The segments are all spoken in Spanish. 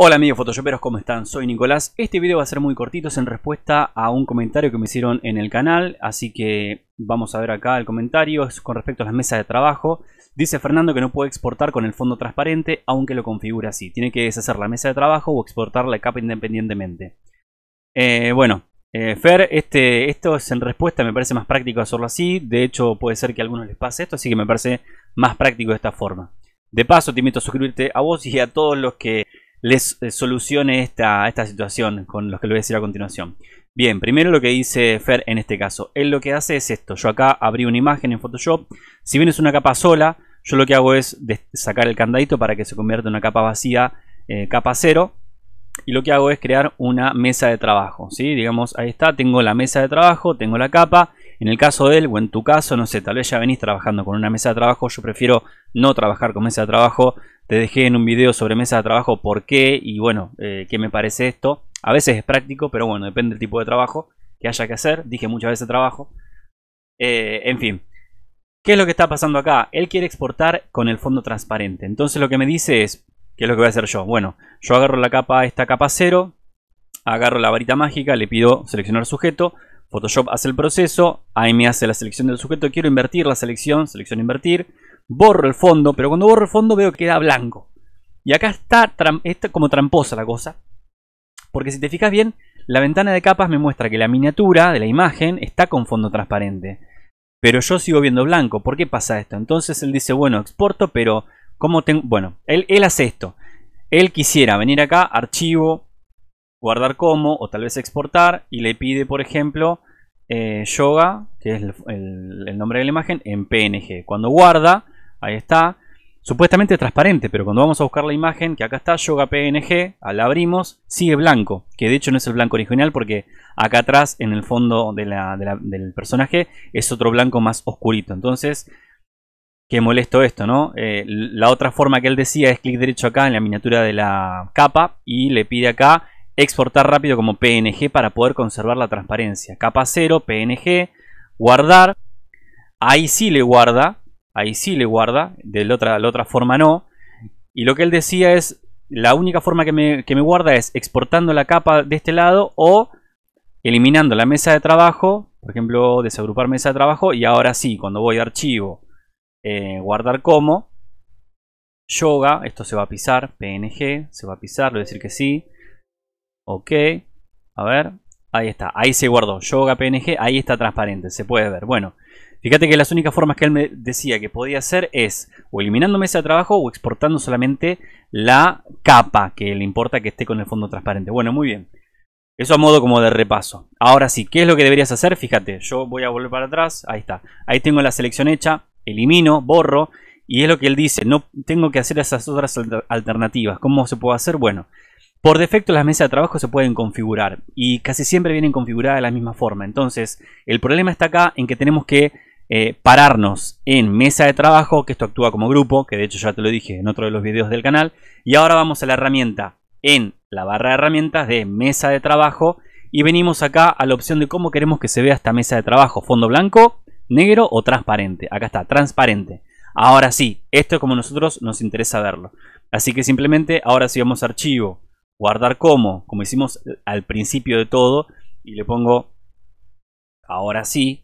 Hola amigos photoshoperos, ¿cómo están? Soy Nicolás. Este video va a ser muy cortito, es en respuesta a un comentario que me hicieron en el canal, así que vamos a ver acá el comentario, es con respecto a las mesas de trabajo. Dice Fernando que no puede exportar con el fondo transparente, aunque lo configure así. Tiene que deshacer la mesa de trabajo o exportar la capa independientemente. Eh, bueno, eh, Fer, este, esto es en respuesta, me parece más práctico hacerlo así. De hecho, puede ser que a algunos les pase esto, así que me parece más práctico de esta forma. De paso, te invito a suscribirte a vos y a todos los que les eh, solucione esta, esta situación con lo que les voy a decir a continuación. Bien, primero lo que dice Fer en este caso. Él lo que hace es esto. Yo acá abrí una imagen en Photoshop. Si bien es una capa sola, yo lo que hago es sacar el candadito para que se convierta en una capa vacía, eh, capa cero. Y lo que hago es crear una mesa de trabajo. ¿sí? Digamos, ahí está, tengo la mesa de trabajo, tengo la capa. En el caso de él, o en tu caso, no sé, tal vez ya venís trabajando con una mesa de trabajo, yo prefiero no trabajar con mesa de trabajo, te dejé en un video sobre mesa de trabajo por qué y bueno, eh, qué me parece esto. A veces es práctico, pero bueno, depende del tipo de trabajo que haya que hacer, dije muchas veces trabajo. Eh, en fin, ¿qué es lo que está pasando acá? Él quiere exportar con el fondo transparente, entonces lo que me dice es, ¿qué es lo que voy a hacer yo? Bueno, yo agarro la capa, esta capa cero, agarro la varita mágica, le pido seleccionar sujeto, Photoshop hace el proceso, ahí me hace la selección del sujeto, quiero invertir la selección, selección invertir, borro el fondo, pero cuando borro el fondo veo que queda blanco. Y acá está, como tramposa la cosa, porque si te fijas bien, la ventana de capas me muestra que la miniatura de la imagen está con fondo transparente. Pero yo sigo viendo blanco, ¿por qué pasa esto? Entonces él dice, bueno, exporto, pero ¿cómo tengo...? Bueno, él hace esto. Él quisiera venir acá, archivo, guardar como o tal vez exportar y le pide, por ejemplo, eh, yoga, que es el, nombre de la imagen, en PNG. Cuando guarda, ahí está, supuestamente transparente, pero cuando vamos a buscar la imagen, que acá está, yoga PNG, ah, la abrimos, sigue blanco, que de hecho no es el blanco original porque acá atrás, en el fondo de del personaje, es otro blanco más oscurito. Entonces, qué molesto esto, ¿no? Eh, la otra forma que él decía es clic derecho acá en la miniatura de la capa y le pide acá exportar rápido como PNG para poder conservar la transparencia. Capa 0, PNG, guardar. Ahí sí le guarda, ahí sí le guarda, de la otra, forma no. Y lo que él decía es, la única forma que me, guarda es exportando la capa de este lado o eliminando la mesa de trabajo, por ejemplo, desagrupar mesa de trabajo y ahora sí, cuando voy a archivo, eh, guardar como, yoga, esto se va a pisar, png, se va a pisar, Le voy a decir que sí, Ok. A ver. Ahí está. Ahí se guardó. Yoga PNG. Ahí está transparente. Se puede ver. Bueno. Fíjate que las únicas formas que él me decía que podía hacer es o eliminándome ese trabajo o exportando solamente la capa que le importa que esté con el fondo transparente. Bueno, muy bien. Eso a modo como de repaso. Ahora sí, ¿qué es lo que deberías hacer? Fíjate, yo voy a volver para atrás. Ahí está. Ahí tengo la selección hecha. Elimino, borro. Y es lo que él dice. No tengo que hacer esas otras alternativas. ¿Cómo se puede hacer? Bueno, por defecto las mesas de trabajo se pueden configurar y casi siempre vienen configuradas de la misma forma. Entonces el problema está acá en que tenemos que eh, pararnos en mesa de trabajo, que esto actúa como grupo, que de hecho ya te lo dije en otro de los videos del canal. Y ahora vamos a la herramienta, en la barra de herramientas de mesa de trabajo y venimos acá a la opción de cómo queremos que se vea esta mesa de trabajo, fondo blanco, negro o transparente. Acá está, transparente. Ahora sí, esto es como nosotros nos interesa verlo. Así que simplemente ahora si vamos a archivo, Guardar como, como hicimos eh, al principio de todo. Y le pongo ahora sí,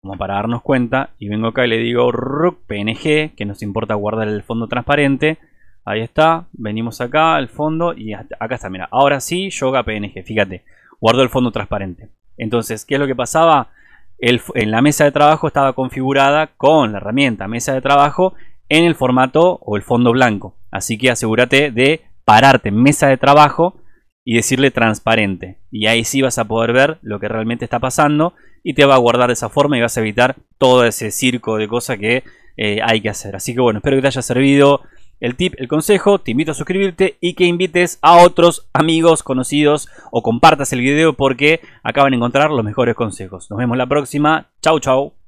como para darnos cuenta. Y vengo acá y le digo png, que nos importa guardar el fondo transparente. Ahí está, venimos acá al fondo y acá está, mira, ahora sí, yoga png, fíjate, guardo el fondo transparente. Entonces, ¿qué es lo que pasaba? en la mesa de trabajo estaba configurada con la herramienta mesa de trabajo en el formato o el fondo blanco. Así que asegúrate de pararte en mesa de trabajo y decirle transparente. Y ahí sí vas a poder ver lo que realmente está pasando y te va a guardar de esa forma y vas a evitar todo ese circo de cosas que eh, hay que hacer. Así que bueno, espero que te haya servido el tip, el consejo. Te invito a suscribirte y que invites a otros amigos, conocidos o compartas el video porque acaban de encontrar los mejores consejos. Nos vemos la próxima. Chau, chau.